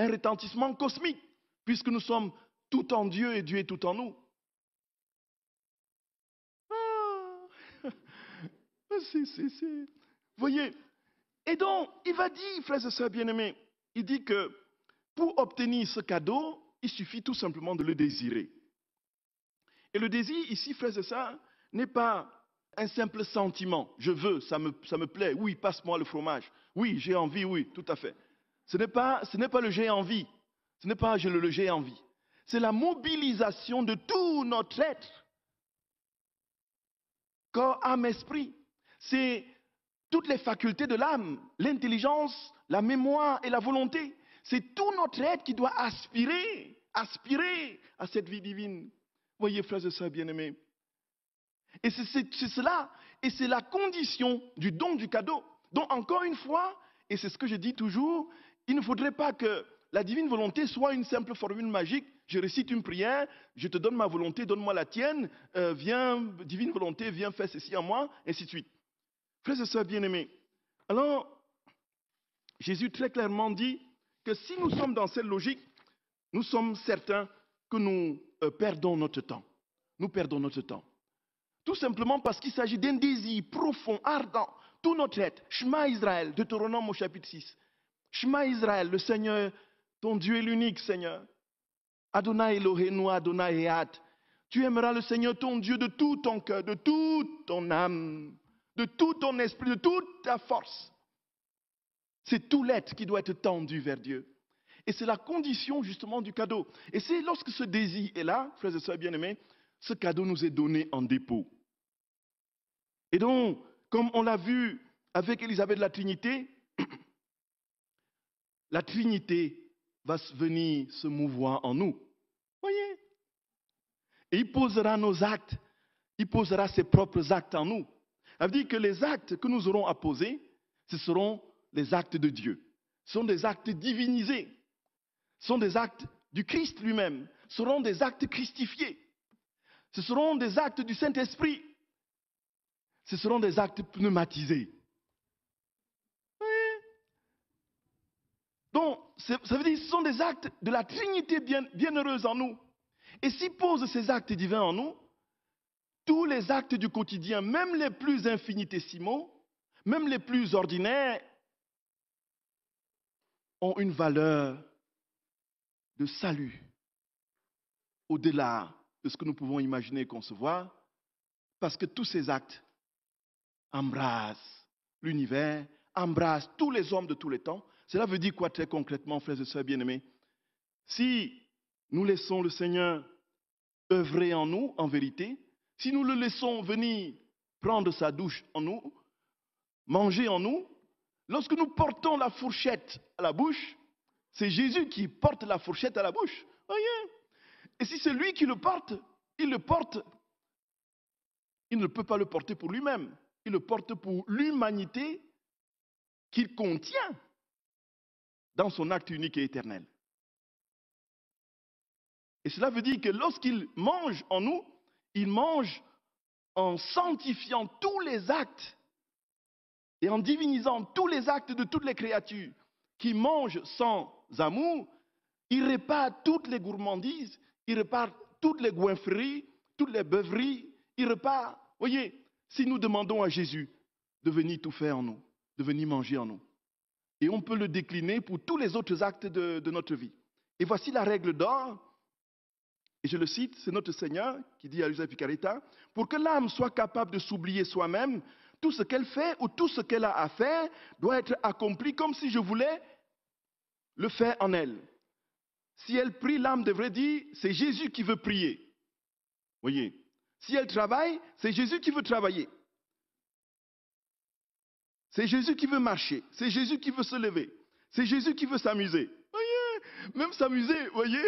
un retentissement cosmique, puisque nous sommes tout en Dieu et Dieu est tout en nous. Ah. ah, si, si, si. Voyez, et donc, il va dire, frères et sœurs bien-aimés, il dit que pour obtenir ce cadeau, il suffit tout simplement de le désirer. Et le désir, ici, frères et sœurs, n'est pas un simple sentiment. Je veux, ça me, ça me plaît, oui, passe-moi le fromage. Oui, j'ai envie, oui, tout à fait. Ce n'est pas, ce n'est pas le j'ai envie. Ce n'est pas je le j'ai envie. C'est la mobilisation de tout notre être. Corps, âme, esprit. C'est toutes les facultés de l'âme, l'intelligence, la mémoire et la volonté. C'est tout notre être qui doit aspirer, aspirer à cette vie divine. Voyez, frères et sœurs bien-aimés. Et c'est cela, et c'est la condition du don du cadeau. Donc, encore une fois, et c'est ce que je dis toujours, il ne faudrait pas que la divine volonté soit une simple formule magique. Je récite une prière, je te donne ma volonté, donne-moi la tienne, euh, viens, divine volonté, viens faire ceci à moi, et ainsi de suite. Frères et sœurs bien-aimés, alors Jésus très clairement dit que si nous sommes dans cette logique, nous sommes certains que nous euh, perdons notre temps. Nous perdons notre temps. Tout simplement parce qu'il s'agit d'un désir profond, ardent, tout notre être. Shema Israël, Deutéronome au chapitre 6. Shema Israël, le Seigneur, ton Dieu est l'unique Seigneur. Adonai Eloheinu, Adonai Eat. Tu aimeras le Seigneur ton Dieu de tout ton cœur, de toute ton âme, de tout ton esprit, de toute ta force. C'est tout l'être qui doit être tendu vers Dieu. Et c'est la condition justement du cadeau. Et c'est lorsque ce désir est là, frères et sœurs bien-aimés, ce cadeau nous est donné en dépôt. Et donc, comme on l'a vu avec Élisabeth de la Trinité, la Trinité va venir se mouvoir en nous. Voyez Et il posera nos actes, il posera ses propres actes en nous. Ça veut dire que les actes que nous aurons à poser, ce seront les actes de Dieu. Ce sont des actes divinisés. Ce sont des actes du Christ lui-même. Ce seront des actes christifiés. Ce seront des actes du Saint-Esprit. Ce seront des actes pneumatisés. Donc, ça veut dire que ce sont des actes de la Trinité bienheureuse en nous. Et s'ils posent ces actes divins en nous, tous les actes du quotidien, même les plus infinitésimaux, même les plus ordinaires, ont une valeur de salut au-delà de ce que nous pouvons imaginer et concevoir, parce que tous ces actes embrassent l'univers, embrassent tous les hommes de tous les temps, cela veut dire quoi très concrètement, frères et sœurs bien-aimés Si nous laissons le Seigneur œuvrer en nous, en vérité, si nous le laissons venir prendre sa douche en nous, manger en nous, lorsque nous portons la fourchette à la bouche, c'est Jésus qui porte la fourchette à la bouche. Voyez oh Et si c'est lui qui le porte, il le porte. Il ne peut pas le porter pour lui-même. Il le porte pour l'humanité qu'il contient dans son acte unique et éternel. Et cela veut dire que lorsqu'il mange en nous, il mange en sanctifiant tous les actes et en divinisant tous les actes de toutes les créatures qui mangent sans amour, il répare toutes les gourmandises, il répare toutes les goinfreries, toutes les beuveries, il repart. Voyez, si nous demandons à Jésus de venir tout faire en nous, de venir manger en nous, et on peut le décliner pour tous les autres actes de, notre vie. Et voici la règle d'or, et je le cite, c'est notre Seigneur qui dit à Joseph Icarita, pour que l'âme soit capable de s'oublier soi-même, tout ce qu'elle fait ou tout ce qu'elle a à faire doit être accompli comme si je voulais le faire en elle. Si elle prie, l'âme devrait dire, c'est Jésus qui veut prier. Voyez. Si elle travaille, c'est Jésus qui veut travailler. C'est Jésus qui veut marcher. C'est Jésus qui veut se lever. C'est Jésus qui veut s'amuser. Voyez, même s'amuser, voyez.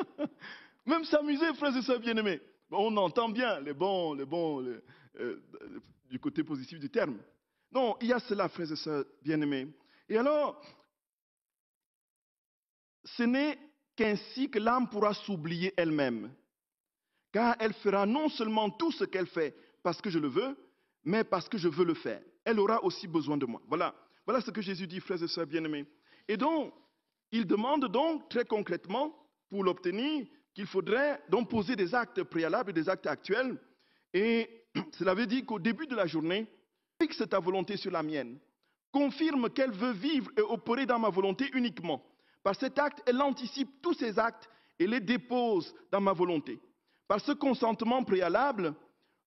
même s'amuser, frères et sœurs bien-aimés. On entend bien les bons, les bons, euh, du côté positif du terme. Non, il y a cela, frères et sœurs bien-aimés. Et alors, ce n'est qu'ainsi que l'âme pourra s'oublier elle-même, car elle fera non seulement tout ce qu'elle fait parce que je le veux, mais parce que je veux le faire elle aura aussi besoin de moi. Voilà, ce que Jésus dit, frères et sœurs bien-aimés. Et donc, il demande donc très concrètement, pour l'obtenir, qu'il faudrait donc poser des actes préalables et des actes actuels. Et cela veut dire qu'au début de la journée, fixe ta volonté sur la mienne. Confirme qu'elle veut vivre et opérer dans ma volonté uniquement. Par cet acte, elle anticipe tous ses actes et les dépose dans ma volonté. Par ce consentement préalable,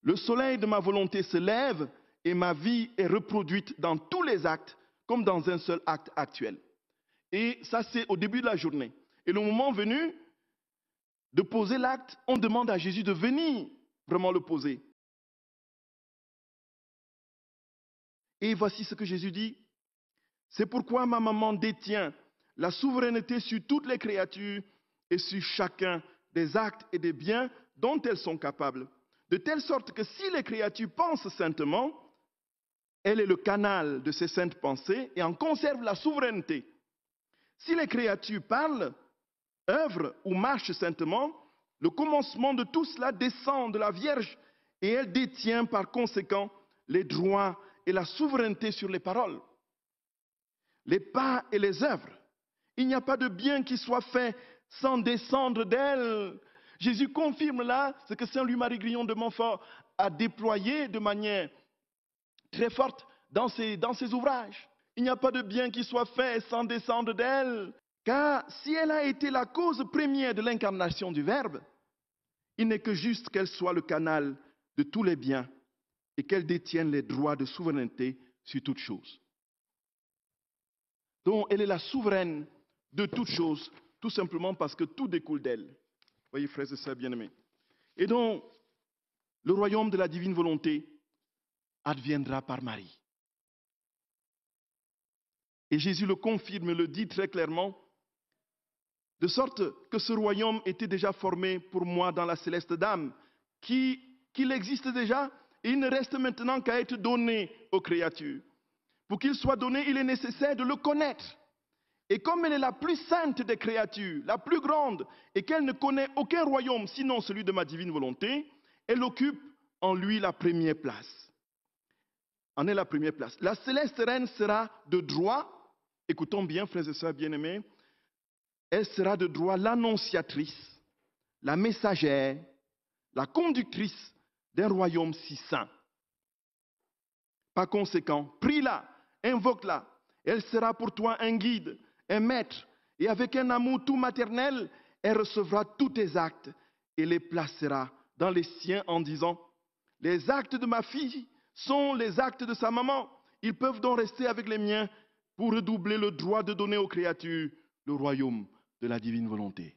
le soleil de ma volonté se lève et ma vie est reproduite dans tous les actes comme dans un seul acte actuel. Et ça, c'est au début de la journée. Et le moment venu de poser l'acte, on demande à Jésus de venir vraiment le poser. Et voici ce que Jésus dit. C'est pourquoi ma maman détient la souveraineté sur toutes les créatures et sur chacun des actes et des biens dont elles sont capables. De telle sorte que si les créatures pensent saintement, elle est le canal de ses saintes pensées et en conserve la souveraineté. Si les créatures parlent, œuvrent ou marchent saintement, le commencement de tout cela descend de la Vierge et elle détient par conséquent les droits et la souveraineté sur les paroles, les pas et les œuvres. Il n'y a pas de bien qui soit fait sans descendre d'elle. Jésus confirme là ce que Saint Louis-Marie Grillon de Montfort a déployé de manière très forte dans ses, ouvrages. Il n'y a pas de bien qui soit fait sans descendre d'elle. Car si elle a été la cause première de l'incarnation du Verbe, il n'est que juste qu'elle soit le canal de tous les biens et qu'elle détienne les droits de souveraineté sur toutes choses. Donc elle est la souveraine de toutes choses, tout simplement parce que tout découle d'elle. Voyez, frères et sœurs bien-aimés. Et donc, le royaume de la divine volonté adviendra par Marie. Et Jésus le confirme, le dit très clairement, de sorte que ce royaume était déjà formé pour moi dans la céleste dame, qu'il existe déjà, et il ne reste maintenant qu'à être donné aux créatures. Pour qu'il soit donné, il est nécessaire de le connaître. Et comme elle est la plus sainte des créatures, la plus grande, et qu'elle ne connaît aucun royaume sinon celui de ma divine volonté, elle occupe en lui la première place en est la première place. La céleste reine sera de droit, écoutons bien frères et sœurs bien-aimés, elle sera de droit l'annonciatrice, la messagère, la conductrice d'un royaume si saint. Par conséquent, prie-la, invoque-la. Elle sera pour toi un guide, un maître, et avec un amour tout maternel, elle recevra tous tes actes et les placera dans les siens en disant, les actes de ma fille sont les actes de sa maman. Ils peuvent donc rester avec les miens pour redoubler le droit de donner aux créatures le royaume de la divine volonté.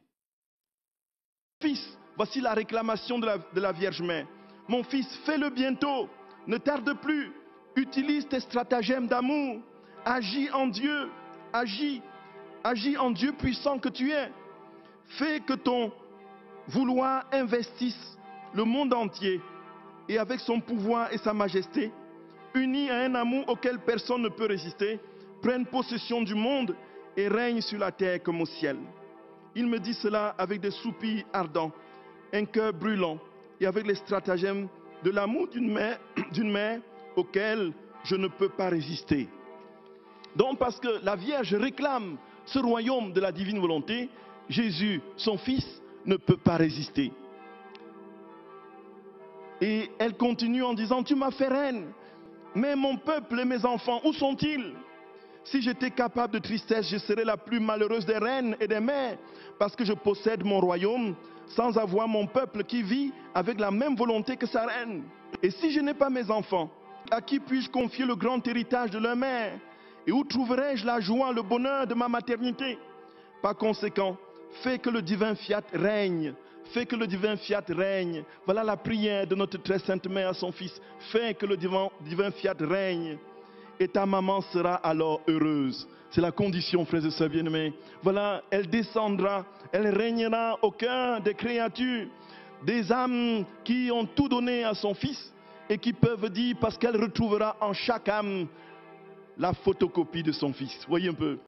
Fils, voici la réclamation de la, de la Vierge Mère. Mon fils, fais-le bientôt, ne tarde plus, utilise tes stratagèmes d'amour, agis en Dieu, agis, agis en Dieu puissant que tu es. Fais que ton vouloir investisse le monde entier et avec son pouvoir et sa majesté, unis à un amour auquel personne ne peut résister, prennent possession du monde et règnent sur la terre comme au ciel. Il me dit cela avec des soupirs ardents, un cœur brûlant et avec les stratagèmes de l'amour d'une mère, d'une mère auquel je ne peux pas résister. Donc parce que la Vierge réclame ce royaume de la divine volonté, Jésus, son Fils, ne peut pas résister. Et elle continue en disant, tu m'as fait reine, mais mon peuple et mes enfants, où sont-ils Si j'étais capable de tristesse, je serais la plus malheureuse des reines et des mères, parce que je possède mon royaume sans avoir mon peuple qui vit avec la même volonté que sa reine. Et si je n'ai pas mes enfants, à qui puis-je confier le grand héritage de leur mère Et où trouverai-je la joie, le bonheur de ma maternité Par conséquent, fais que le divin fiat règne Fais que le divin fiat règne. Voilà la prière de notre très sainte mère à son fils. Fais que le divin, fiat règne. Et ta maman sera alors heureuse. C'est la condition, frères et sœurs bien-aimés. Voilà, elle descendra, elle régnera au cœur des créatures, des âmes qui ont tout donné à son fils et qui peuvent dire parce qu'elle retrouvera en chaque âme la photocopie de son fils. Voyez un peu.